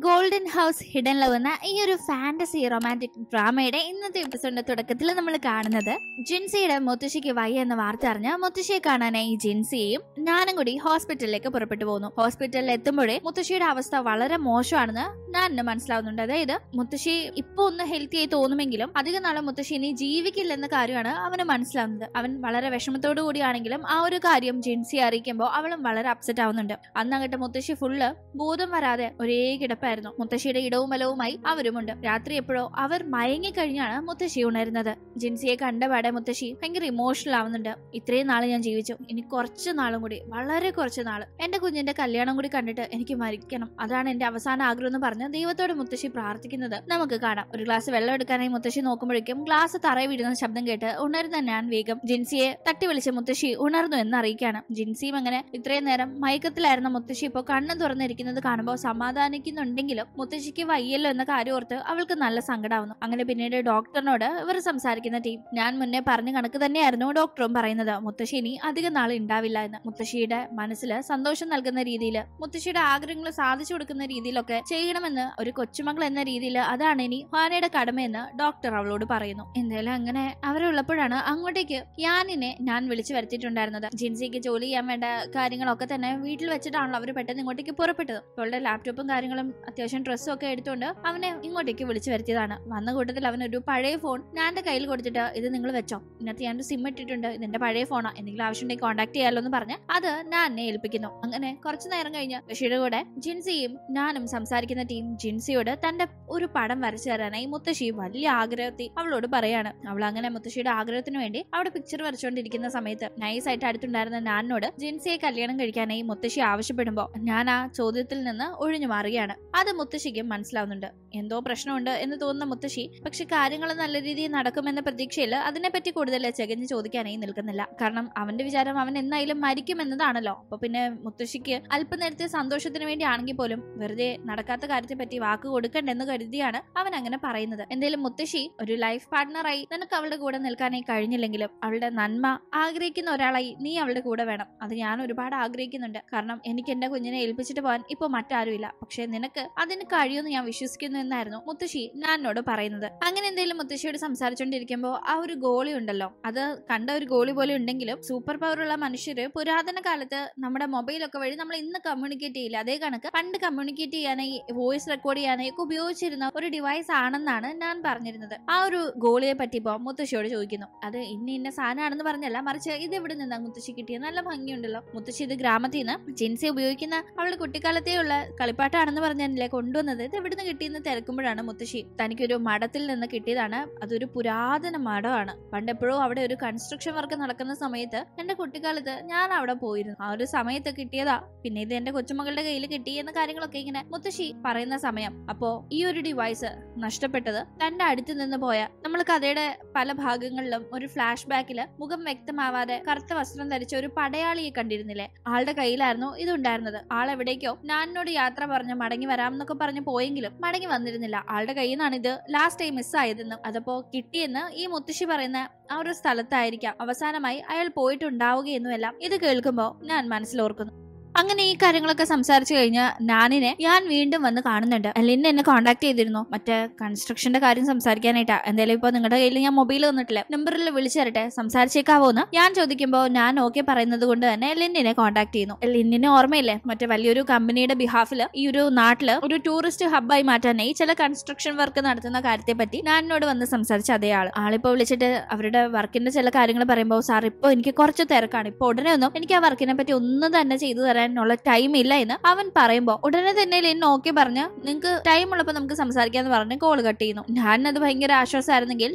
go golden house hidden love എന്ന ഈ ഒരു ഫാന്റസി റൊമാൻറ്റിക് ഡ്രാമയുടെ ഇന്നത്തെ എപ്പിസോഡിന്റെ തുടക്കത്തിൽ നമ്മൾ കാണുന്നത് ജിൻസിയുടെ മുത്തശ്ശിക്ക് വയ്യ എന്ന വാർത്ത അറിഞ്ഞ മുത്തശ്ശിയെ കാണാനായി ജിൻസിയും ഞാനും കൂടി ഹോസ്പിറ്റലിലേക്ക് പുറപ്പെട്ടു പോകുന്നു ഹോസ്പിറ്റലിൽ എത്തുമ്പോഴേ മുത്തശ്ശിയുടെ അവസ്ഥ വളരെ മോശമാണെന്ന് ഞാനിന് മനസ്സിലാവുന്നുണ്ട് അതായത് മുത്തശ്ശി ഇപ്പൊ ഒന്ന് ഹെൽത്തി ആയി തോന്നുമെങ്കിലും അധികം നാളെ മുത്തശ്ശി ഇനി ജീവിക്കില്ലെന്ന കാര്യമാണ് അവന് മനസ്സിലാവുന്നത് അവൻ വളരെ വിഷമത്തോടു കൂടിയാണെങ്കിലും ആ ഒരു കാര്യം ജിൻസി അറിയിക്കുമ്പോൾ അവളും വളരെ അപ്സെറ്റ് ആവുന്നുണ്ട് അന്നങ്ങട്ട് മുത്തശ്ശി ഫുള്ള് ബോധം വരാതെ ഒരേ കിടപ്പായിരുന്നു മുത്തശ്ശിയുടെ ഇടവും ബലവുമായി അവരുമുണ്ട് രാത്രി എപ്പോഴോ അവർ മയങ്ങിക്കഴിഞ്ഞാണ് മുത്തശ്ശി ഉണരുന്നത് ജിൻസിയെ കണ്ടപാടെ മുത്തശ്ശി ഭയങ്കര ഇമോഷണൽ ആവുന്നുണ്ട് ഇത്രയും നാൾ ഞാൻ ജീവിച്ചു ഇനി കുറച്ച് നാളും കൂടി വളരെ കുറച്ച് നാൾ എന്റെ കുഞ്ഞിന്റെ കല്യാണം കൂടി കണ്ടിട്ട് എനിക്ക് മരിക്കണം അതാണ് എന്റെ അവസാന ആഗ്രഹം എന്ന് പറഞ്ഞ് ദൈവത്തോട് മുത്തശ്ശി പ്രാർത്ഥിക്കുന്നത് നമുക്ക് കാണാം ഒരു ഗ്ലാസ് വെള്ളം എടുക്കാനായി മുത്തശ്ശി നോക്കുമ്പോഴേക്കും ഗ്ലാസ് തറയിൽ വീഴുന്ന ശബ്ദം കേട്ട് ഉണരുന്ന ഞാൻ വേഗം ജിൻസിയെ തട്ടി വിളിച്ച മുത്തശ്ശി ഉണർന്നു എന്ന് അറിയിക്കാണ് ജിൻസിയും അങ്ങനെ ഇത്രയും നേരം മയക്കത്തിലായിരുന്ന മുത്തശ്ശി ഇപ്പോ കണ്ണു തുറന്നിരിക്കുന്നത് കാണുമ്പോൾ സമാധാനിക്കുന്നുണ്ടെങ്കിലും മുത്തശ്ശിക്ക് വയ്യല്ലോ എന്ന കാര്യം ഓർത്ത് അവൾക്ക് നല്ല സങ്കടമാവുന്നു അങ്ങനെ പിന്നീട് ഡോക്ടറിനോട് ഇവർ സംസാരിക്കുന്ന ടീം ഞാൻ മുന്നേ പറഞ്ഞു കണക്ക് തന്നെയായിരുന്നു ഡോക്ടറും പറയുന്നത് മുത്തശ്ശി ഇനി അധികം നാൾ ഉണ്ടാവില്ല എന്ന് മുത്തശ്ശിയുടെ മനസ്സിൽ സന്തോഷം നൽകുന്ന രീതിയിൽ മുത്തശ്ശിയുടെ ആഗ്രഹങ്ങൾ സാധിച്ചു കൊടുക്കുന്ന രീതിയിലൊക്കെ ചെയ്യണമെന്ന് ഒരു കൊച്ചുമകൾ എന്ന രീതിയിൽ അതാണ് ഇനി ഹാനയുടെ കടമയെന്ന് ഡോക്ടർ അവളോട് പറയുന്നു എന്തായാലും അങ്ങനെ അവരുള്ളപ്പോഴാണ് അങ്ങോട്ടേക്ക് യാനിനെ ഞാൻ വിളിച്ചു വരുത്തിയിട്ടുണ്ടായിരുന്നത് ജിൻസിക്ക് ജോലി ചെയ്യാൻ വേണ്ട കാര്യങ്ങളൊക്കെ തന്നെ വീട്ടിൽ വെച്ചിട്ടാണല്ലോ അവർ പെട്ടെന്ന് ഇങ്ങോട്ടേക്ക് പുറപ്പെട്ടത് അവളുടെ ലാപ്ടോപ്പും കാര്യങ്ങളും അത്യാവശ്യം അച്ഛൻ ഡ്രസ്സും ഒക്കെ എടുത്തുകൊണ്ട് അവനെ ഇങ്ങോട്ടേക്ക് വിളിച്ചു വരുത്തിയതാണ് വന്ന കൂട്ടത്തിൽ അവനൊരു പഴയ ഫോൺ ഞാൻ്റെ കയ്യിൽ കൊടുത്തിട്ട് ഇത് നിങ്ങൾ വെച്ചോ ഇന്നത്തെ ഞാനൊരു സിം ഇട്ടിട്ടുണ്ട് ഇതിന്റെ പഴയ ഫോണോ എന്തെങ്കിലും ആവശ്യമുണ്ടെങ്കിൽ കോൺടാക്ട് ചെയ്യാലോ എന്ന് പറഞ്ഞ് അത് എന്നെ ഏൽപ്പിക്കുന്നു അങ്ങനെ കുറച്ചു നേരം കഴിഞ്ഞ് ബഷീറുടെ കൂടെ ജിൻസിയും ഞാനും സംസാരിക്കുന്ന ടീം ജിൻസിയോട് തന്റെ ഒരു പടം വരച്ചു തരാനായി മുത്തശ്ശി വലിയ ആഗ്രഹത്തിൽ അവളോട് പറയാണ് അവൾ അങ്ങനെ മുത്തശ്ശിയുടെ ആഗ്രഹത്തിന് വേണ്ടി അവിടെ പിക്ചർ വരച്ചുകൊണ്ടിരിക്കുന്ന സമയത്ത് നൈസ് ആയിട്ട് അടുത്തുണ്ടായിരുന്ന ഞാനോട് ജിൻസിയെ കല്യാണം കഴിക്കാനായി മുത്തശ്ശി ആവശ്യപ്പെടുമ്പോ ഞാൻ ആ ചോദ്യത്തിൽ നിന്ന് ഒഴിഞ്ഞു മാറുകയാണ് അത് മുത്തശ്ശിക്കും മനസ്സിലാവുന്നുണ്ട് എന്തോ പ്രശ്നമുണ്ട് എന്ന് തോന്നുന്ന മുത്തശ്ശി പക്ഷെ കാര്യങ്ങൾ നല്ല രീതിയിൽ നടക്കുമെന്ന പ്രതീക്ഷയിൽ അതിനെപ്പറ്റി കൂടുതൽ ചെകഞ്ഞ് ചോദിക്കാനായി നിൽക്കുന്നില്ല കാരണം അവന്റെ വിചാരം അവൻ എന്തായാലും മരിക്കും എന്നതാണല്ലോ അപ്പൊ പിന്നെ മുത്തശ്ശിക്ക് അല്പനേരത്തെ സന്തോഷത്തിന് വേണ്ടിയാണെങ്കിൽ പോലും വെറുതെ നടക്കാത്ത കാര്യത്തെപ്പറ്റി വാക്ക് കൊടുക്കണ്ടെന്ന് കരുതിയാണ് അവൻ അങ്ങനെ പറയുന്നത് എന്തായാലും മുത്തശ്ശി ഒരു ലൈഫ് പാർട്ണറായി നിനക്ക് അവളുടെ കൂടെ നിൽക്കാനായി കഴിഞ്ഞില്ലെങ്കിലും അവളുടെ നന്മ ആഗ്രഹിക്കുന്ന ഒരാളായി നീ അവളുടെ കൂടെ വേണം അത് ഞാൻ ഒരുപാട് ആഗ്രഹിക്കുന്നുണ്ട് കാരണം എനിക്ക് എന്റെ കുഞ്ഞിനെ ഏൽപ്പിച്ചിട്ട് പോകാൻ മറ്റാരും മറ്റാരുമില്ല പക്ഷേ നിനക്ക് അതിന് കഴിയുമെന്ന് ഞാൻ വിശ്വസിക്കുന്നു എന്നായിരുന്നു മുത്തശ്ശി നാനിനോട് പറയുന്നത് അങ്ങനെ എന്തെങ്കിലും മുത്തശ്ശിയോട് സംസാരിച്ചുകൊണ്ടിരിക്കുമ്പോൾ ആ ഒരു ഗോളി ഉണ്ടല്ലോ അത് കണ്ട ഒരു ഗോളി പോലെ ഉണ്ടെങ്കിലും സൂപ്പർ പവറുള്ള മനുഷ്യര് പുരാതന കാലത്ത് നമ്മുടെ മൊബൈലൊക്കെ വഴി നമ്മൾ ഇന്ന് കമ്മ്യൂണിക്കേറ്റ് ചെയ്യില്ല അതേ കണക്ക് പണ്ട് കമ്മ്യൂണിക്കേറ്റ് ചെയ്യാനായി വോയിസ് റെക്കോർഡ് ചെയ്യാനായി ഒക്കെ ഉപയോഗിച്ചിരുന്ന ഒരു ഡിവൈസ് ആണെന്നാണ് ഞാൻ പറഞ്ഞിരുന്നത് ആ ഒരു ഗോളിയെ പറ്റി ഇപ്പോൾ മുത്തശ്ശിയോട് ചോദിക്കുന്നു അത് ഇന്ന ഇന്ന സാധനമാണെന്ന് പറഞ്ഞല്ല മറിച്ച് ഇത് ഇവിടെ നിന്നാ മുത്തശ്ശി കിട്ടിയത് നല്ല ഭംഗിയുണ്ടല്ലോ മുത്തശ്ശി ഇത് ഗ്രാമത്തിൽ നിന്ന് ജിൻസി ഉപയോഗിക്കുന്ന അവളുടെ കുട്ടിക്കാലത്തെയുള്ള കളിപ്പാട്ടാണെന്ന് പറഞ്ഞല്ലേ കൊണ്ടുവന്നത് ഇത് എവിടുന്ന് കിട്ടിയെന്ന് തിരക്കുമ്പോഴാണ് മുത്തശ്ശി തനിക്കൊരു മഠത്തിൽ നിന്ന് കിട്ടിയതാണ് അതൊരു പുരാതന മഠമാണ് പണ്ടെപ്പോഴോ അവിടെ ഒരു കൺസ്ട്രക്ഷൻ വർക്ക് നടക്കുന്ന സമയത്ത് എന്റെ കുട്ടിക്കാലത്ത് ഞാൻ അവിടെ പോയിരുന്നു ആ ഒരു സമയത്ത് കിട്ടിയതാ പിന്നെ ഇത് എന്റെ കൊച്ചുമകളുടെ കയ്യിൽ കിട്ടി എന്ന കാര്യങ്ങളൊക്കെ ഇങ്ങനെ മുത്തശ്ശി പറയുന്ന സമയം അപ്പോ ഈ ഒരു ഡിവൈസ് നഷ്ടപ്പെട്ടത് തന്റെ അടുത്ത് നിന്ന് പോയ നമ്മൾ കഥയുടെ പല ഭാഗങ്ങളിലും ഒരു ഫ്ലാഷ് ബാക്കില് മുഖം വ്യക്തമാവാതെ കറുത്ത വസ്ത്രം ധരിച്ച ഒരു പടയാളിയെ കണ്ടിരുന്നില്ലേ ആളുടെ കയ്യിലായിരുന്നു ഇതുണ്ടായിരുന്നത് ആൾ എവിടേക്കോ നാനിനോട് യാത്ര പറഞ്ഞ് മടങ്ങി വരാമെന്ന് എന്നൊക്കെ പറഞ്ഞ് പോയെങ്കിലും മടങ്ങി വന്നിരുന്നില്ല ആളുടെ കയ്യിൽ നിന്നാണ് ഇത് ലാസ്റ്റ് ടൈം മിസ്സായതെന്നും അതപ്പോ കിട്ടിയെന്ന് ഈ മുത്തശ്ശി പറയുന്ന ആ ഒരു സ്ഥലത്തായിരിക്കാം അവസാനമായി അയാൾ പോയിട്ടുണ്ടാവുകയെന്നുമെല്ലാം ഇത് കേൾക്കുമ്പോൾ ഞാൻ മനസ്സിലോർക്കുന്നു അങ്ങനെ ഈ കാര്യങ്ങളൊക്കെ സംസാരിച്ചു കഴിഞ്ഞാൽ നാനിനെ ഞാൻ വീണ്ടും വന്ന് കാണുന്നുണ്ട് അലിൻ എന്നെ കോൺടാക്ട് ചെയ്തിരുന്നു മറ്റേ കൺസ്ട്രക്ഷന്റെ കാര്യം സംസാരിക്കാനായിട്ടാ എന്തായാലും ഇപ്പൊ നിങ്ങളുടെ കയ്യിൽ ഞാൻ മൊബൈൽ വന്നിട്ടില്ല നമ്പറിൽ വിളിച്ചു തരട്ടെ സംസാരിച്ചേക്കാവോന്ന് ഞാൻ ചോദിക്കുമ്പോൾ ഞാൻ ഓക്കെ പറയുന്നത് കൊണ്ട് തന്നെ ലിന്നിനെ കോൺടാക്ട് ചെയ്യുന്നു ലിന്നിനെ ഓർമ്മയില്ലേ മറ്റേ വലിയൊരു കമ്പനിയുടെ ബിഹാഫിൽ ഈ ഒരു നാട്ടില് ഒരു ടൂറിസ്റ്റ് ഹബ്ബായി മാറ്റാനായി ചില കൺസ്ട്രക്ഷൻ വർക്ക് നടത്തുന്ന കാര്യത്തെ പറ്റി നാനിനോട് വന്ന് സംസാരിച്ച അതേ ആൾ ആളിപ്പോ വിളിച്ചിട്ട് അവരുടെ വർക്കിന്റെ ചില കാര്യങ്ങൾ പറയുമ്പോൾ സാർ ഇപ്പോൾ എനിക്ക് കുറച്ച് തിരക്കാണ് ഇപ്പൊ ഉടനെ ഒന്നും എനിക്ക് ആ വർക്കിനെ പറ്റി ഒന്നും തന്നെ ചെയ്തു തരാൻ വരാനുള്ള ടൈം ഇല്ല എന്ന് അവൻ പറയുമ്പോൾ ഉടനെ തന്നെ ലിൻ ഓക്കെ പറഞ്ഞ് നിങ്ങൾക്ക് ടൈം ഉള്ളപ്പോൾ നമുക്ക് സംസാരിക്കാന്ന് പറഞ്ഞ് കോൾ കട്ട് ചെയ്യുന്നു ഞാൻ അത് ഭയങ്കര ആശ്വാസമായിരുന്നെങ്കിൽ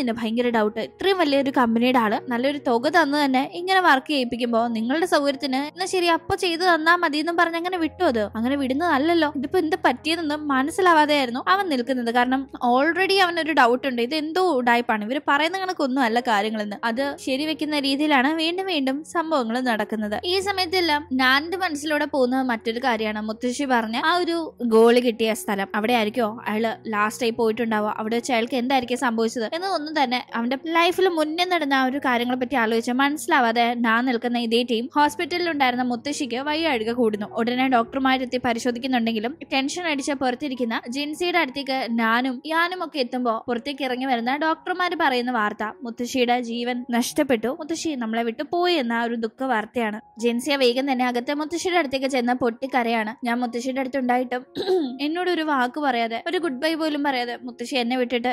എന്നെ ഭയങ്കര ഡൗട്ട് ഇത്രയും വലിയൊരു കമ്പനിയുടെ ആള് നല്ലൊരു തുക തന്നു തന്നെ ഇങ്ങനെ വർക്ക് ചെയ്യിപ്പിക്കുമ്പോൾ നിങ്ങളുടെ സൗകര്യത്തിന് എന്നാ ശരി അപ്പൊ ചെയ്തു തന്നാ മതി എന്നും പറഞ്ഞ് അങ്ങനെ വിട്ടു അത് അങ്ങനെ വിടുന്നതല്ലല്ലോ ഇതിപ്പോ എന്ത് പറ്റിയതെന്ന് മനസ്സിലാവാതെയായിരുന്നു അവൻ നിൽക്കുന്നത് കാരണം ഓൾറെഡി അവനൊരു ഡൗട്ട് ഉണ്ട് ഇത് എന്തോ ഉടായ്പാണ് ഇവർ പറയുന്ന കണക്കൊന്നും അല്ല കാര്യങ്ങളെന്ന് അത് ശരിവെക്കുന്ന രീതിയിലാണ് വീണ്ടും വീണ്ടും സംഭവങ്ങൾ നടക്കുന്നത് ഈ സമയത്തെല്ലാം ഞാൻ ആൻഡ് മനസ്സിലൂടെ പോകുന്ന മറ്റൊരു കാര്യമാണ് മുത്തശ്ശി പറഞ്ഞ ആ ഒരു ഗോള് കിട്ടിയ സ്ഥലം അവിടെ ആയിരിക്കോ അയാള് ലാസ്റ്റ് ആയി പോയിട്ടുണ്ടാവുക അവിടെ വെച്ച് അയാൾക്ക് എന്തായിരിക്കും സംഭവിച്ചത് എന്നൊന്നും തന്നെ അവന്റെ ലൈഫിൽ മുന്നേ നടന്ന ആ ഒരു കാര്യങ്ങളെ പറ്റി ആലോചിച്ച് മനസ്സിലാവാതെ ഞാൻ നിൽക്കുന്ന ഇതേ ടീം ഹോസ്പിറ്റലിൽ ഉണ്ടായിരുന്ന മുത്തശ്ശിക്ക് വയ്യാഴിക കൂടുന്നു ഉടനെ ഡോക്ടർമാരെത്തി പരിശോധിക്കുന്നുണ്ടെങ്കിലും ടെൻഷൻ അടിച്ച് പുറത്തിരിക്കുന്ന ജിൻസിയുടെ അടുത്തേക്ക് ഞാനും ഞാനും ഒക്കെ എത്തുമ്പോൾ പുറത്തേക്ക് ഇറങ്ങി വരുന്ന ഡോക്ടർമാർ പറയുന്ന വാർത്ത മുത്തശ്ശിയുടെ ജീവൻ നഷ്ടപ്പെട്ടു മുത്തശ്ശി നമ്മളെ വിട്ടു പോയി എന്ന ഒരു ദുഃഖ വാർത്തയാണ് ജിൻസിയ വേഗം തന്നെ അകത്ത് സമയത്ത് മുത്തശ്ശിയുടെ അടുത്തേക്ക് ചെന്ന പൊട്ടിക്കരയാണ് ഞാൻ മുത്തശ്ശിയുടെ അടുത്തുണ്ടായിട്ടും എന്നോട് ഒരു വാക്ക് പറയാതെ ഒരു ഗുഡ് ബൈ പോലും പറയാതെ മുത്തശ്ശി എന്നെ വിട്ടിട്ട്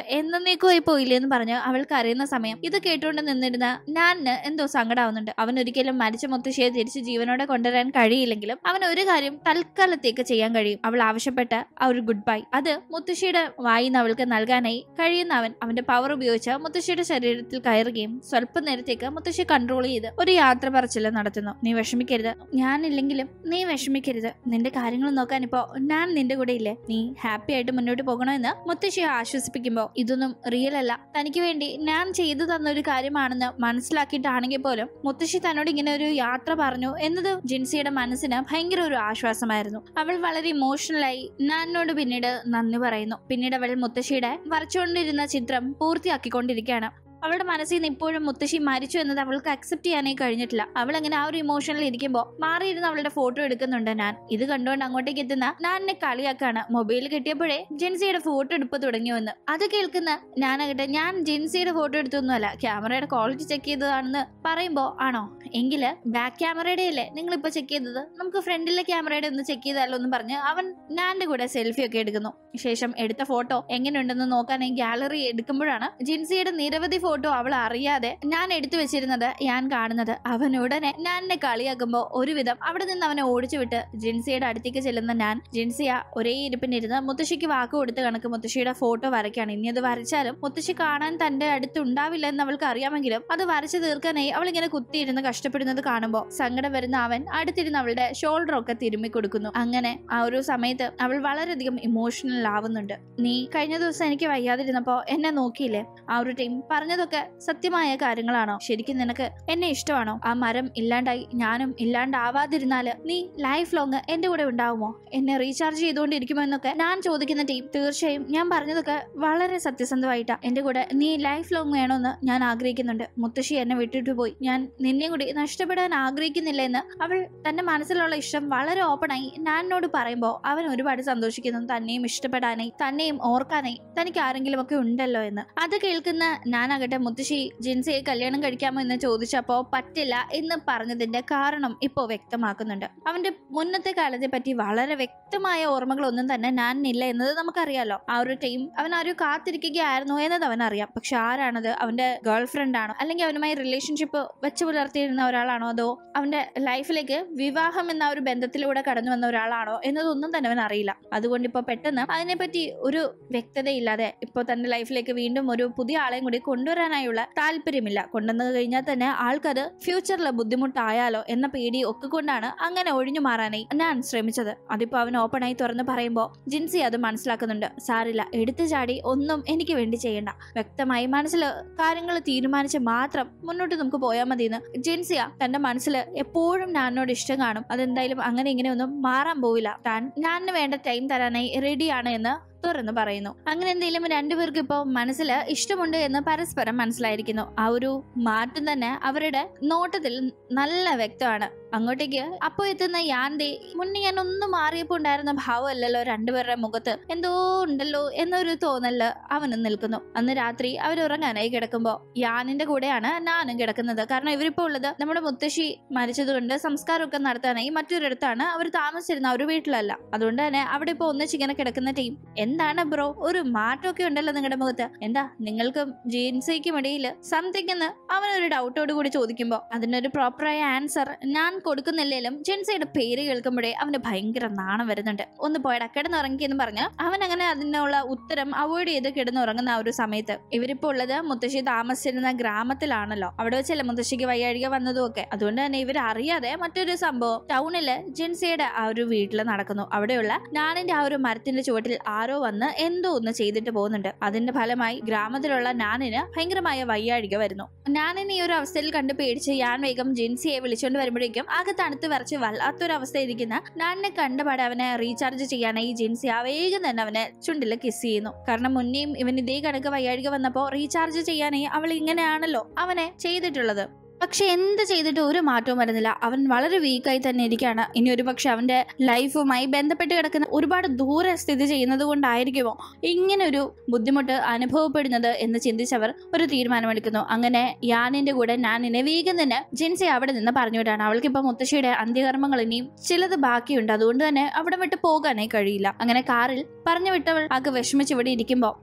ആയി പോയില്ലേ എന്ന് പറഞ്ഞ് അവൾ കരയുന്ന സമയം ഇത് കേട്ടുകൊണ്ട് നിന്നിരുന്ന ഞാൻ എന്തോ സങ്കടാവുന്നുണ്ട് അവൻ ഒരിക്കലും മരിച്ച മുത്തശ്ശിയെ തിരിച്ച് ജീവനോടെ കൊണ്ടുവരാൻ കഴിയില്ലെങ്കിലും അവൻ ഒരു കാര്യം തൽക്കാലത്തേക്ക് ചെയ്യാൻ കഴിയും അവൾ ആവശ്യപ്പെട്ട ആ ഒരു ഗുഡ് ബൈ അത് മുത്തശ്ശിയുടെ വായിന്ന് അവൾക്ക് നൽകാനായി കഴിയുന്ന അവൻ അവന്റെ പവർ ഉപയോഗിച്ച് മുത്തശ്ശിയുടെ ശരീരത്തിൽ കയറുകയും സ്വല്പ നേരത്തേക്ക് മുത്തശ്ശി കൺട്രോൾ ചെയ്ത് ഒരു യാത്ര പറച്ചില്ല നടത്തുന്നു നീ വിഷമിക്കരുത് ഞാൻ ഞാനില്ലെങ്കിലും നീ വിഷമിക്കരുത് നിന്റെ കാര്യങ്ങൾ നോക്കാൻ ഇപ്പോ ഞാൻ നിന്റെ കൂടെ ഇല്ലേ നീ ഹാപ്പി ആയിട്ട് മുന്നോട്ട് പോകണമെന്ന് മുത്തശ്ശിയെ ആശ്വസിപ്പിക്കുമ്പോൾ ഇതൊന്നും റിയൽ അല്ല തനിക്ക് വേണ്ടി ഞാൻ ചെയ്തു തന്ന ഒരു കാര്യമാണെന്ന് മനസ്സിലാക്കിയിട്ടാണെങ്കിൽ പോലും മുത്തശ്ശി തന്നോട് ഇങ്ങനെ ഒരു യാത്ര പറഞ്ഞു എന്നത് ജിൻസിയുടെ മനസ്സിന് ഭയങ്കര ഒരു ആശ്വാസമായിരുന്നു അവൾ വളരെ ഇമോഷണലായി നാനിനോട് പിന്നീട് നന്ദി പറയുന്നു പിന്നീട് അവൾ മുത്തശ്ശിയുടെ വരച്ചുകൊണ്ടിരുന്ന ചിത്രം പൂർത്തിയാക്കിക്കൊണ്ടിരിക്കുകയാണ് അവളുടെ മനസ്സിൽ നിന്ന് ഇപ്പോഴും മുത്തശ്ശി മരിച്ചു എന്നത് അവൾക്ക് അക്സെപ്റ്റ് ചെയ്യാനേ കഴിഞ്ഞിട്ടില്ല അവൾ അങ്ങനെ ആ ഒരു ഇമോഷനിൽ ഇരിക്കുമ്പോൾ മാറിയിരുന്ന് അവളുടെ ഫോട്ടോ എടുക്കുന്നുണ്ട് ഞാൻ ഇത് കണ്ടുകൊണ്ട് അങ്ങോട്ടേക്ക് എത്തുന്ന എന്നെ കളിയാക്കാണ് മൊബൈൽ കിട്ടിയപ്പോഴേ ജെൻസിയുടെ ഫോട്ടോ എടുപ്പ് തുടങ്ങിയെന്ന് അത് കേൾക്കുന്ന ഞാനാകട്ടെ ഞാൻ ജെൻസിയുടെ ഫോട്ടോ എടുത്തൊന്നുമല്ല ക്യാമറയുടെ ക്വാളിറ്റി ചെക്ക് ചെയ്തതാണെന്ന് പറയുമ്പോൾ ആണോ എങ്കിൽ ബാക്ക് ക്യാമറയുടെ അല്ലേ നിങ്ങൾ ഇപ്പോൾ ചെക്ക് ചെയ്തത് നമുക്ക് ഫ്രണ്ടിലെ ക്യാമറയുടെ ഒന്ന് ചെക്ക് ചെയ്താലോ എന്ന് പറഞ്ഞ് അവൻ ഞാൻ്റെ കൂടെ സെൽഫി ഒക്കെ എടുക്കുന്നു ശേഷം എടുത്ത ഫോട്ടോ എങ്ങനെയുണ്ടെന്ന് നോക്കാൻ ഗ്യാലറി ഗാലറി എടുക്കുമ്പോഴാണ് ജിൻസിയുടെ നിരവധി ഫോട്ടോ അവൾ അറിയാതെ ഞാൻ എടുത്തു വെച്ചിരുന്നത് ഞാൻ കാണുന്നത് അവൻ ഉടനെ ഞാനെ കളിയാക്കുമ്പോൾ ഒരുവിധം അവിടെ നിന്ന് അവനെ ഓടിച്ചു വിട്ട് ജിൻസിയുടെ അടുത്തേക്ക് ചെല്ലുന്ന ഞാൻ ജിൻസിയ ഒരേ ഇരിപ്പിനിരുന്ന് മുത്തശ്ശിക്ക് വാക്ക് കൊടുത്ത് കണക്ക് മുത്തശ്ശിയുടെ ഫോട്ടോ വരയ്ക്കാണ് ഇനി അത് വരച്ചാലും മുത്തശ്ശി കാണാൻ തന്റെ അടുത്ത് ഉണ്ടാവില്ല എന്ന് അവൾക്ക് അറിയാമെങ്കിലും അത് വരച്ചു തീർക്കാനായി അവൾ ഇങ്ങനെ കുത്തിയിരുന്ന് കഷ്ടപ്പെടുന്നത് കാണുമ്പോൾ സങ്കടം വരുന്ന അവൻ അടുത്തിരുന്ന് അവളുടെ ഷോൾഡർ ഒക്കെ തിരുമ്മി കൊടുക്കുന്നു അങ്ങനെ ആ ഒരു സമയത്ത് അവൾ വളരെയധികം ഇമോഷണൽ ആവുന്നുണ്ട് നീ കഴിഞ്ഞ ദിവസം എനിക്ക് വയ്യാതിരുന്നപ്പോൾ എന്നെ നോക്കിയില്ലേ ആ ഒരു ടീം പറഞ്ഞത് അതൊക്കെ സത്യമായ കാര്യങ്ങളാണോ ശരിക്കും നിനക്ക് എന്നെ ഇഷ്ടമാണോ ആ മരം ഇല്ലാണ്ടായി ഞാനും ഇല്ലാണ്ടാവാതിരുന്നാല് നീ ലൈഫ് ലോങ് എന്റെ കൂടെ ഉണ്ടാവുമോ എന്നെ റീചാർജ് ചെയ്തുകൊണ്ടിരിക്കുമോ എന്നൊക്കെ ഞാൻ ചോദിക്കുന്ന ടീം തീർച്ചയായും ഞാൻ പറഞ്ഞതൊക്കെ വളരെ സത്യസന്ധമായിട്ടാ എന്റെ കൂടെ നീ ലൈഫ് ലോങ് വേണമെന്ന് ഞാൻ ആഗ്രഹിക്കുന്നുണ്ട് മുത്തശ്ശി എന്നെ വിട്ടിട്ട് പോയി ഞാൻ നിന്നെ കൂടി നഷ്ടപ്പെടാൻ ആഗ്രഹിക്കുന്നില്ല എന്ന് അവൾ തന്റെ മനസ്സിലുള്ള ഇഷ്ടം വളരെ ഓപ്പണായി ഞാനോട് പറയുമ്പോൾ അവൻ ഒരുപാട് സന്തോഷിക്കുന്നു തന്നെയും ഇഷ്ടപ്പെടാനായി തന്നെയും ഓർക്കാനായി തനിക്ക് ആരെങ്കിലും ഒക്കെ ഉണ്ടല്ലോ എന്ന് അത് കേൾക്കുന്ന ഞാനാകട്ടെ കേട്ട മുത്തശ്ശി ജിൻസിയെ കല്യാണം കഴിക്കാമോ എന്ന് ചോദിച്ചപ്പോൾ പറ്റില്ല എന്ന് പറഞ്ഞതിന്റെ കാരണം ഇപ്പോൾ വ്യക്തമാക്കുന്നുണ്ട് അവന്റെ മുന്നത്തെ കാലത്തെ പറ്റി വളരെ വ്യക്തമായ ഓർമ്മകളൊന്നും തന്നെ ഞാൻ ഇല്ല എന്നത് നമുക്കറിയാലോ ആ ഒരു ടൈം അവൻ ആരും കാത്തിരിക്കുകയായിരുന്നു എന്നത് അവൻ അറിയാം പക്ഷെ ആരാണത് അവന്റെ ഗേൾ ഫ്രണ്ട് ആണോ അല്ലെങ്കിൽ അവനുമായി റിലേഷൻഷിപ്പ് വെച്ച് പുലർത്തിയിരുന്ന ഒരാളാണോ അതോ അവന്റെ ലൈഫിലേക്ക് വിവാഹം എന്ന ഒരു ബന്ധത്തിലൂടെ കടന്നു വന്ന ഒരാളാണോ എന്നതൊന്നും തന്നെ അവൻ അറിയില്ല അതുകൊണ്ട് ഇപ്പോൾ പെട്ടെന്ന് അതിനെപ്പറ്റി ഒരു വ്യക്തതയില്ലാതെ ഇപ്പോൾ തന്റെ ലൈഫിലേക്ക് വീണ്ടും ഒരു പുതിയ ആളെയും കൂടി കൊണ്ടുവരാൻ കൊണ്ടുവരാനായുള്ള താല്പര്യമില്ല കൊണ്ടുവന്നത് കഴിഞ്ഞാൽ തന്നെ ആൾക്കത് ഫ്യൂച്ചറിൽ ബുദ്ധിമുട്ടായാലോ എന്ന പേടി ഒക്കെ കൊണ്ടാണ് അങ്ങനെ ഒഴിഞ്ഞു മാറാനായി ഞാൻ ശ്രമിച്ചത് അതിപ്പോ അവൻ ഓപ്പണായി തുറന്ന് പറയുമ്പോ ജിൻസി അത് മനസ്സിലാക്കുന്നുണ്ട് സാറില്ല എടുത്തു ചാടി ഒന്നും എനിക്ക് വേണ്ടി ചെയ്യണ്ട വ്യക്തമായി മനസ്സിൽ കാര്യങ്ങൾ തീരുമാനിച്ച് മാത്രം മുന്നോട്ട് നമുക്ക് പോയാൽ എന്ന് ജിൻസിയ തന്റെ മനസ്സിൽ എപ്പോഴും ഞാനോട് ഇഷ്ടം കാണും അതെന്തായാലും അങ്ങനെ ഇങ്ങനെ ഒന്നും മാറാൻ പോവില്ല താൻ ഞാനിന് വേണ്ട ടൈം തരാനായി റെഡിയാണ് എന്ന് എന്ന് പറയുന്നു അങ്ങനെ എന്തെങ്കിലും രണ്ടുപേർക്കും ഇപ്പോൾ മനസ്സിൽ ഇഷ്ടമുണ്ട് എന്ന് പരസ്പരം മനസ്സിലായിരിക്കുന്നു ആ ഒരു മാറ്റം തന്നെ അവരുടെ നോട്ടത്തിൽ നല്ല വ്യക്തമാണ് അങ്ങോട്ടേക്ക് അപ്പോൾ എത്തുന്ന യാന്തി മുന്നേ ഞാൻ ഒന്നും മാറിയപ്പോ ഉണ്ടായിരുന്ന ഭാവമല്ലല്ലോ രണ്ടുപേരുടെ മുഖത്ത് എന്തോ ഉണ്ടല്ലോ എന്നൊരു തോന്നല് അവനും നിൽക്കുന്നു അന്ന് രാത്രി അവർ ഉറങ്ങാനായി കിടക്കുമ്പോൾ യാനിന്റെ കൂടെയാണ് ഞാനും കിടക്കുന്നത് കാരണം ഇവരിപ്പോ ഉള്ളത് നമ്മുടെ മുത്തശ്ശി മരിച്ചതുകൊണ്ട് സംസ്കാരമൊക്കെ നടത്താനായി മറ്റൊരിടത്താണ് അവർ താമസിച്ചിരുന്ന ഒരു വീട്ടിലല്ല അതുകൊണ്ട് തന്നെ അവിടെ ഇപ്പൊ ഒന്നിച്ചിങ്ങനെ കിടക്കുന്ന ടീം എന്താണ് ബ്രോ ഒരു മാറ്റമൊക്കെ ഉണ്ടല്ലോ നിങ്ങളുടെ മുഖത്ത് എന്താ നിങ്ങൾക്കും ജീൻസിക്കും ഇടയിൽ സംതിങ് എന്ന് അവനൊരു ഡൗട്ടോട് കൂടി ചോദിക്കുമ്പോൾ അതിനൊരു പ്രോപ്പറായ ആൻസർ ഞാൻ കൊടുക്കുന്നില്ലെങ്കിലും ജിൻസിയുടെ പേര് കേൾക്കുമ്പോഴേ അവന് ഭയങ്കര നാണം വരുന്നുണ്ട് ഒന്ന് പോയടാ കിടന്നുറങ്ങിയെന്ന് പറഞ്ഞ് അവൻ അങ്ങനെ അതിനുള്ള ഉത്തരം അവോയ്ഡ് ചെയ്ത് കിടന്നുറങ്ങുന്ന ആ ഒരു സമയത്ത് ഇവരിപ്പോ ഉള്ളത് മുത്തശ്ശി താമസിച്ചിരുന്ന ഗ്രാമത്തിലാണല്ലോ അവിടെ വെച്ചല്ലേ മുത്തശ്ശിക്ക് വയ്യാഴിക വന്നതും ഒക്കെ അതുകൊണ്ട് തന്നെ ഇവർ അറിയാതെ മറ്റൊരു സംഭവം ടൗണില് ജിൻസിയുടെ ആ ഒരു വീട്ടിൽ നടക്കുന്നു അവിടെയുള്ള നാണിന്റെ ആ ഒരു മരത്തിന്റെ ചുവട്ടിൽ ആരോ വന്ന് എന്തോ ഒന്ന് ചെയ്തിട്ട് പോകുന്നുണ്ട് അതിന്റെ ഫലമായി ഗ്രാമത്തിലുള്ള നാനിന് ഭയങ്കരമായ വയ്യാഴിക വരുന്നു നാനിന് ഈ ഒരു അവസ്ഥയിൽ കണ്ട് പേടിച്ച് യാൻ വേഗം ജിൻസിയെ വിളിച്ചുകൊണ്ട് വരുമ്പോഴേക്കും ആകെ തണുത്ത് വരച്ച് അവസ്ഥയിരിക്കുന്ന നാനിനെ കണ്ടുപാടെ അവനെ റീചാർജ് ചെയ്യാനായി ജിൻസി ആ വേഗം തന്നെ അവനെ ചുണ്ടിൽ കിസ് ചെയ്യുന്നു കാരണം മുന്നേയും ഇവൻ ഇതേ കണക്ക് വയ്യാഴിക വന്നപ്പോൾ റീചാർജ് ചെയ്യാനായി അവൾ ഇങ്ങനെയാണല്ലോ അവനെ ചെയ്തിട്ടുള്ളത് പക്ഷെ എന്ത് ചെയ്തിട്ട് ഒരു മാറ്റവും വരുന്നില്ല അവൻ വളരെ വീക്കായി തന്നെ ഇരിക്കുകയാണ് ഇനി ഒരു പക്ഷെ അവൻ്റെ ലൈഫുമായി ബന്ധപ്പെട്ട് കിടക്കുന്ന ഒരുപാട് ദൂരെ സ്ഥിതി ചെയ്യുന്നത് കൊണ്ടായിരിക്കുമോ ഇങ്ങനൊരു ബുദ്ധിമുട്ട് അനുഭവപ്പെടുന്നത് എന്ന് ചിന്തിച്ചവർ ഒരു തീരുമാനമെടുക്കുന്നു അങ്ങനെ യാനിന്റെ കൂടെ നാനിനെ വീകുന്നതിന് ജിൻസി അവിടെ നിന്ന് പറഞ്ഞു വിടാണ് അവൾക്ക് ഇപ്പൊ മുത്തശ്ശിയുടെ അന്ത്യകർമ്മങ്ങൾ ഇനിയും ചിലത് ബാക്കിയുണ്ട് അതുകൊണ്ട് തന്നെ അവിടെ വിട്ട് പോകാനേ കഴിയില്ല അങ്ങനെ കാറിൽ പറഞ്ഞു വിട്ടവൾ ആകെ വിഷമിച്ച് ഇവിടെ ഇരിക്കുമ്പോൾ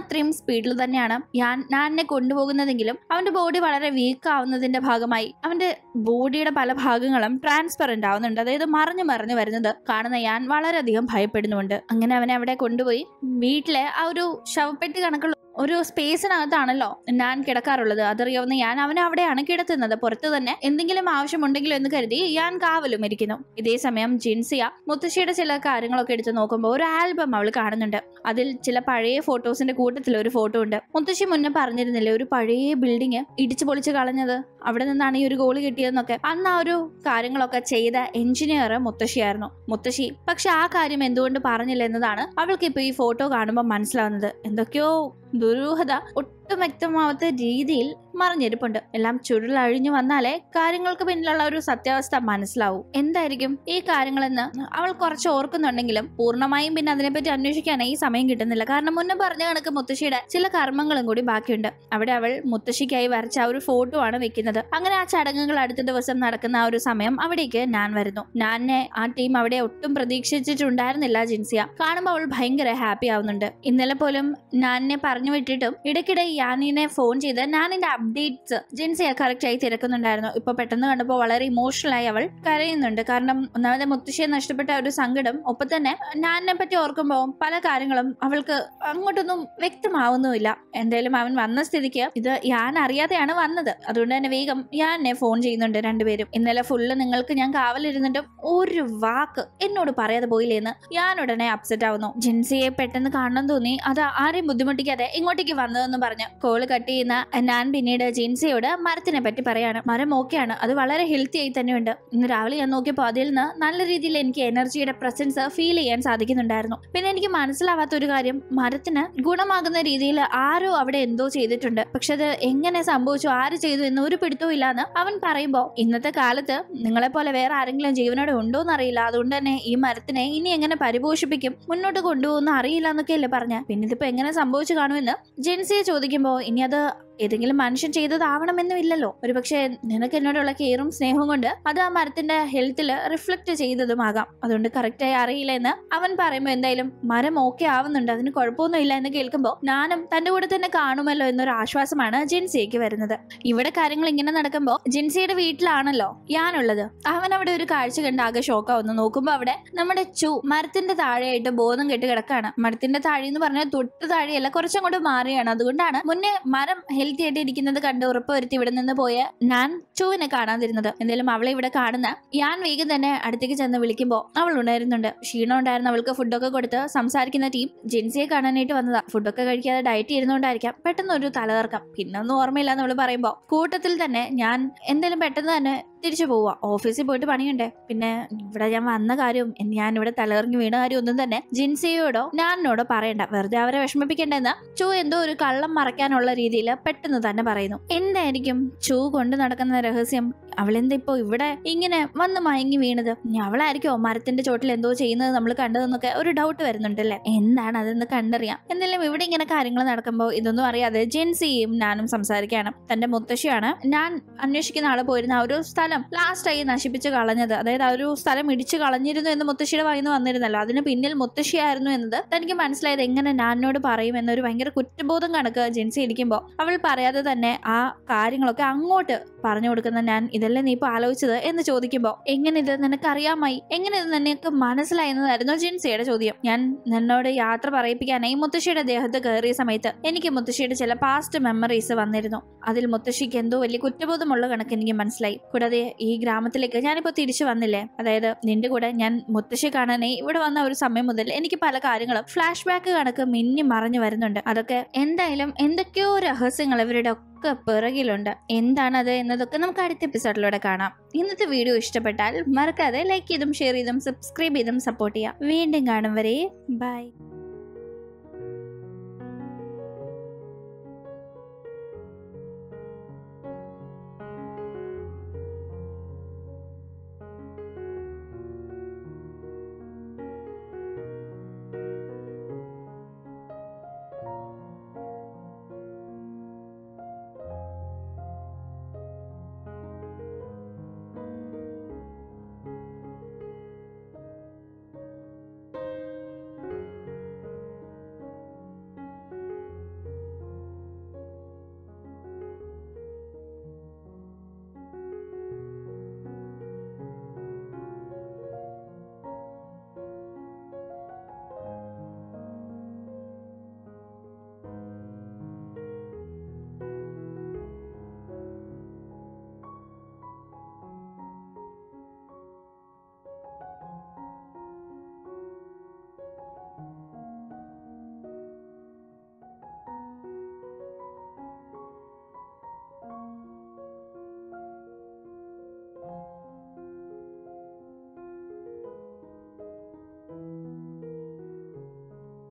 അത്രയും സ്പീഡിൽ തന്നെയാണ് ഞാൻ എന്നെ കൊണ്ടുപോകുന്നതെങ്കിലും അവന്റെ ബോഡി വളരെ വീക്ക് ആവുന്നതിന്റെ ഭാഗമായി അവന്റെ ബോഡിയുടെ പല ഭാഗങ്ങളും ട്രാൻസ്പെറന്റ് ആവുന്നുണ്ട് അതായത് മറിഞ്ഞു മറിഞ്ഞു വരുന്നത് കാണുന്ന ഞാൻ വളരെയധികം ഭയപ്പെടുന്നുണ്ട് അങ്ങനെ അവനെ അവിടെ കൊണ്ടുപോയി വീട്ടിലെ ആ ഒരു ശവപ്പെട്ടി കണക്കുള്ള ഒരു സ്പേസിനകത്താണല്ലോ ഞാൻ കിടക്കാറുള്ളത് അതറിയാവുന്ന ഞാൻ അവനെ അവിടെയാണ് കിടത്തുന്നത് പുറത്ത് തന്നെ എന്തെങ്കിലും ആവശ്യമുണ്ടെങ്കിലും എന്ന് കരുതി ഞാൻ കാവലും ഇരിക്കുന്നു ഇതേ സമയം ജിൻസിയ മുത്തശ്ശിയുടെ ചില കാര്യങ്ങളൊക്കെ എടുത്ത് നോക്കുമ്പോൾ ഒരു ആൽബം അവൾ കാണുന്നുണ്ട് അതിൽ ചില പഴയ ഫോട്ടോസിന്റെ കൂട്ടത്തിൽ ഒരു ഫോട്ടോ ഉണ്ട് മുത്തശ്ശി മുന്നേ പറഞ്ഞിരുന്നില്ലേ ഒരു പഴയ ബിൽഡിങ് ഇടിച്ചു പൊളിച്ച് കളഞ്ഞത് അവിടെ നിന്നാണ് ഈ ഒരു ഗോള് കിട്ടിയതെന്നൊക്കെ അന്ന് ആ ഒരു കാര്യങ്ങളൊക്കെ ചെയ്ത എഞ്ചിനീയർ മുത്തശ്ശിയായിരുന്നു മുത്തശ്ശി പക്ഷെ ആ കാര്യം എന്തുകൊണ്ട് പറഞ്ഞില്ല എന്നതാണ് അവൾക്ക് ഇപ്പൊ ഈ ഫോട്ടോ കാണുമ്പോൾ മനസ്സിലാവുന്നത് എന്തൊക്കെയോ ദുരൂഹത ഒട്ടും വ്യക്തമാവാത്ത രീതിയിൽ മറിഞ്ഞിരിപ്പുണ്ട് എല്ലാം ചുരുളഴിഞ്ഞു വന്നാലേ കാര്യങ്ങൾക്ക് പിന്നിലുള്ള ഒരു സത്യാവസ്ഥ മനസ്സിലാവൂ എന്തായിരിക്കും ഈ കാര്യങ്ങളെന്ന് അവൾ കുറച്ച് ഓർക്കുന്നുണ്ടെങ്കിലും പൂർണ്ണമായും പിന്നെ അതിനെപ്പറ്റി ഈ സമയം കിട്ടുന്നില്ല കാരണം മുന്നേ പറഞ്ഞ കണക്ക് മുത്തശ്ശിയുടെ ചില കർമ്മങ്ങളും കൂടി ബാക്കിയുണ്ട് അവിടെ അവൾ മുത്തശ്ശിക്കായി വരച്ച ഒരു ഫോട്ടോ ആണ് വെക്കുന്നത് അങ്ങനെ ആ ചടങ്ങുകൾ അടുത്ത ദിവസം നടക്കുന്ന ആ ഒരു സമയം അവിടേക്ക് ഞാൻ വരുന്നു ഞാനെ ആ ടീം അവിടെ ഒട്ടും പ്രതീക്ഷിച്ചിട്ടുണ്ടായിരുന്നില്ല ജിൻസിയ കാണുമ്പോൾ അവൾ ഭയങ്കര ഹാപ്പി ആവുന്നുണ്ട് ഇന്നലെ പോലും ഞാനെ പറഞ്ഞു വിട്ടിട്ടും ഇടയ്ക്കിടെ യാനിനെ ഫോൺ ചെയ്ത് ഞാനിന്റെ അപ്ഡേറ്റ്സ് ജിൻസി ആയി തിരക്കുന്നുണ്ടായിരുന്നു ഇപ്പൊ പെട്ടെന്ന് കണ്ടപ്പോൾ വളരെ ഇമോഷണലായി അവൾ കരയുന്നുണ്ട് കാരണം ഒന്നാമത് മുത്തശ്ശിയെ നഷ്ടപ്പെട്ട ഒരു സങ്കടം ഒപ്പം തന്നെ നാനിനെ പറ്റി ഓർക്കുമ്പോൾ പല കാര്യങ്ങളും അവൾക്ക് അങ്ങോട്ടൊന്നും വ്യക്തമാവുന്നുമില്ല എന്തായാലും അവൻ വന്ന സ്ഥിതിക്ക് ഇത് ഞാൻ അറിയാതെയാണ് വന്നത് അതുകൊണ്ട് തന്നെ വേഗം ഞാൻ എന്നെ ഫോൺ ചെയ്യുന്നുണ്ട് രണ്ടുപേരും ഇന്നലെ ഫുള്ള് നിങ്ങൾക്ക് ഞാൻ കാവലിരുന്നിട്ടും ഒരു വാക്ക് എന്നോട് പറയാതെ പോയില്ലേന്ന് ഞാൻ ഉടനെ അപ്സെറ്റ് ആവുന്നു ജിൻസിയെ പെട്ടെന്ന് കാണണം തോന്നി അത് ആരെയും ബുദ്ധിമുട്ടിക്കാതെ ഇങ്ങോട്ടേക്ക് വന്നതെന്ന് പറഞ്ഞു കോള് കട്ട് ചെയ്യുന്ന ഞാൻ പിന്നീട് പിന്നീട് ജിൻസിയോട് മരത്തിനെ പറ്റി പറയാണ് മരം ഓക്കെയാണ് അത് വളരെ ഹെൽത്തി ആയി തന്നെയുണ്ട് ഇന്ന് രാവിലെ ഞാൻ നോക്കിയപ്പോൾ അതിൽ നിന്ന് നല്ല രീതിയിൽ എനിക്ക് എനർജിയുടെ പ്രസൻസ് ഫീൽ ചെയ്യാൻ സാധിക്കുന്നുണ്ടായിരുന്നു പിന്നെ എനിക്ക് മനസ്സിലാവാത്ത ഒരു കാര്യം മരത്തിന് ഗുണമാകുന്ന രീതിയിൽ ആരോ അവിടെ എന്തോ ചെയ്തിട്ടുണ്ട് പക്ഷെ അത് എങ്ങനെ സംഭവിച്ചു ആര് ചെയ്തു എന്ന് ഒരു പിടുത്തവും ഇല്ലാന്ന് അവൻ പറയുമ്പോൾ ഇന്നത്തെ കാലത്ത് നിങ്ങളെ പോലെ വേറെ ആരെങ്കിലും ജീവനോടെ ഉണ്ടോ അറിയില്ല അതുകൊണ്ട് തന്നെ ഈ മരത്തിനെ ഇനി എങ്ങനെ പരിപോഷിപ്പിക്കും മുന്നോട്ട് കൊണ്ടുപോകുന്ന അറിയില്ല എന്നൊക്കെയല്ലേ പറഞ്ഞ പിന്നെ ഇതിപ്പോ എങ്ങനെ സംഭവിച്ചു കാണുമെന്ന് ജെൻസിയെ ചോദിക്കുമ്പോൾ ഇനി അത് ഏതെങ്കിലും മനുഷ്യൻ ചെയ്തതാവണമെന്നും ഇല്ലല്ലോ ഒരുപക്ഷെ നിനക്ക് എന്നോടുള്ള കെയറും സ്നേഹവും കൊണ്ട് അത് ആ മരത്തിന്റെ ഹെൽത്തിൽ റിഫ്ലക്ട് ചെയ്തതുമാകാം അതുകൊണ്ട് കറക്റ്റായി അറിയില്ല എന്ന് അവൻ പറയുമ്പോൾ എന്തായാലും മരം ഓക്കെ ആവുന്നുണ്ട് അതിന് കുഴപ്പമൊന്നും ഇല്ല എന്ന് കേൾക്കുമ്പോൾ നാനും തന്റെ കൂടെ തന്നെ കാണുമല്ലോ എന്നൊരു ആശ്വാസമാണ് ജിൻസിയേക്ക് വരുന്നത് ഇവിടെ കാര്യങ്ങൾ ഇങ്ങനെ നടക്കുമ്പോൾ ജിൻസിയുടെ വീട്ടിലാണല്ലോ ഞാനുള്ളത് അവൻ അവിടെ ഒരു കാഴ്ച കണ്ട് ആകെ ഷോക്കാവുന്നു നോക്കുമ്പോൾ അവിടെ നമ്മുടെ ചു മരത്തിന്റെ താഴെയായിട്ട് ബോധം കെട്ട് കിടക്കാണ് മരത്തിന്റെ താഴെ എന്ന് പറഞ്ഞാൽ തൊട്ട് താഴെയല്ല കുറച്ചങ്ങോട്ട് മാറിയാണ് അതുകൊണ്ടാണ് മുന്നേ മരം ഹെൽത്തി ആയിട്ട് ഇരിക്കുന്നത് കണ്ട് ഉറപ്പുവരുത്തി ഇവിടെ നിന്ന് പോയ ഞാൻ ചുവിനെ കാണാതിരുന്നത് എന്തായാലും അവളെ ഇവിടെ കാണുന്ന ഞാൻ വേഗം തന്നെ അടുത്തേക്ക് ചെന്ന് വിളിക്കുമ്പോൾ അവൾ ഉണരുന്നുണ്ട് ക്ഷീണം ഉണ്ടായിരുന്ന അവൾക്ക് ഫുഡൊക്കെ കൊടുത്ത് സംസാരിക്കുന്ന ടീം ജിൻസിയെ കാണാനായിട്ട് വന്നതാ ഫുഡൊക്കെ കഴിക്കാതെ ഡയറ്റ് ഇരുന്നുകൊണ്ടായിരിക്കാം പെട്ടെന്ന് ഒരു തലകർക്കം പിന്നൊന്നും ഓർമ്മയില്ല എന്ന് അവൾ പറയുമ്പോൾ കൂട്ടത്തിൽ തന്നെ ഞാൻ എന്തായാലും പെട്ടെന്ന് തന്നെ തിരിച്ചു പോവുക ഓഫീസിൽ പോയിട്ട് പണിയുണ്ടേ പിന്നെ ഇവിടെ ഞാൻ വന്ന കാര്യവും ഞാൻ ഇവിടെ തലകറങ്ങി വീണ കാര്യം ഒന്നും തന്നെ ജിൻസിയോടോ നാനിനോടോ പറയണ്ട വെറുതെ അവരെ വിഷമിപ്പിക്കണ്ടെന്ന് ചു എന്തോ ഒരു കള്ളം മറയ്ക്കാനുള്ള രീതിയിൽ പെട്ടെന്ന് തന്നെ പറയുന്നു എന്തായിരിക്കും ചു കൊണ്ട് നടക്കുന്ന രഹസ്യം അവളെന്തിപ്പോ ഇവിടെ ഇങ്ങനെ വന്ന് മയങ്ങി വീണത് അവളായിരിക്കോ മരത്തിന്റെ ചോട്ടിൽ എന്തോ ചെയ്യുന്നത് നമ്മൾ കണ്ടതെന്നൊക്കെ ഒരു ഡൗട്ട് വരുന്നുണ്ടല്ലേ എന്താണ് അതെന്ന് കണ്ടറിയാം എന്തായാലും ഇവിടെ ഇങ്ങനെ കാര്യങ്ങൾ നടക്കുമ്പോൾ ഇതൊന്നും അറിയാതെ ജിൻസിയും നാനും സംസാരിക്കുകയാണ് തന്റെ മുത്തശ്ശിയാണ് ഞാൻ അന്വേഷിക്കുന്ന ആള് പോയിരുന്ന ആ ഒരു സ്ഥലം സ്ഥലം ലാസ്റ്റായി നശിപ്പിച്ച് കളഞ്ഞത് അതായത് ആ ഒരു സ്ഥലം ഇടിച്ചു കളഞ്ഞിരുന്നു എന്ന് മുത്തശ്ശിയുടെ വായിന്ന് നിന്ന് വന്നിരുന്നല്ലോ അതിന് പിന്നിൽ മുത്തശ്ശിയായിരുന്നു എന്നത് തനിക്ക് മനസ്സിലായത് എങ്ങനെ നാനിനോട് പറയും എന്നൊരു ഭയങ്കര കുറ്റബോധം കണക്ക് ജിൻസി ഇരിക്കുമ്പോൾ അവൾ പറയാതെ തന്നെ ആ കാര്യങ്ങളൊക്കെ അങ്ങോട്ട് പറഞ്ഞു കൊടുക്കുന്ന ഞാൻ ഇതല്ലേ നീ ഇപ്പൊ ആലോചിച്ചത് എന്ന് ചോദിക്കുമ്പോൾ എങ്ങനെ ഇത് നിനക്കറിയാമായി എങ്ങനെ ഇത് നിനക്ക് മനസ്സിലായെന്നതായിരുന്നു ജിൻസിയുടെ ചോദ്യം ഞാൻ നിന്നോട് യാത്ര പറയിപ്പിക്കാനായി മുത്തശ്ശിയുടെ ദേഹത്ത് കയറിയ സമയത്ത് എനിക്ക് മുത്തശ്ശിയുടെ ചില പാസ്റ്റ് മെമ്മറീസ് വന്നിരുന്നു അതിൽ മുത്തശ്ശിക്ക് എന്തോ വലിയ കുറ്റബോധമുള്ള കണക്ക് എനിക്ക് മനസ്സിലായി കൂടാതെ അതെ ഈ ഗ്രാമത്തിലേക്ക് ഞാനിപ്പോൾ തിരിച്ചു വന്നില്ലേ അതായത് നിന്റെ കൂടെ ഞാൻ മുത്തശ്ശി കാണാനേ ഇവിടെ വന്ന ഒരു സമയം മുതൽ എനിക്ക് പല കാര്യങ്ങളും ഫ്ലാഷ് ബാക്ക് കണക്ക് മിന്നി മറഞ്ഞു വരുന്നുണ്ട് അതൊക്കെ എന്തായാലും എന്തൊക്കെയോ രഹസ്യങ്ങൾ ഇവരുടെ ഒക്കെ പിറകിലുണ്ട് എന്താണത് എന്നതൊക്കെ നമുക്ക് അടുത്ത എപ്പിസോഡിലൂടെ കാണാം ഇന്നത്തെ വീഡിയോ ഇഷ്ടപ്പെട്ടാൽ മറക്കാതെ ലൈക്ക് ചെയ്തും ഷെയർ ചെയ്തും സബ്സ്ക്രൈബ് ചെയ്തും സപ്പോർട്ട് ചെയ്യാം വീണ്ടും കാണും വരെ ബൈ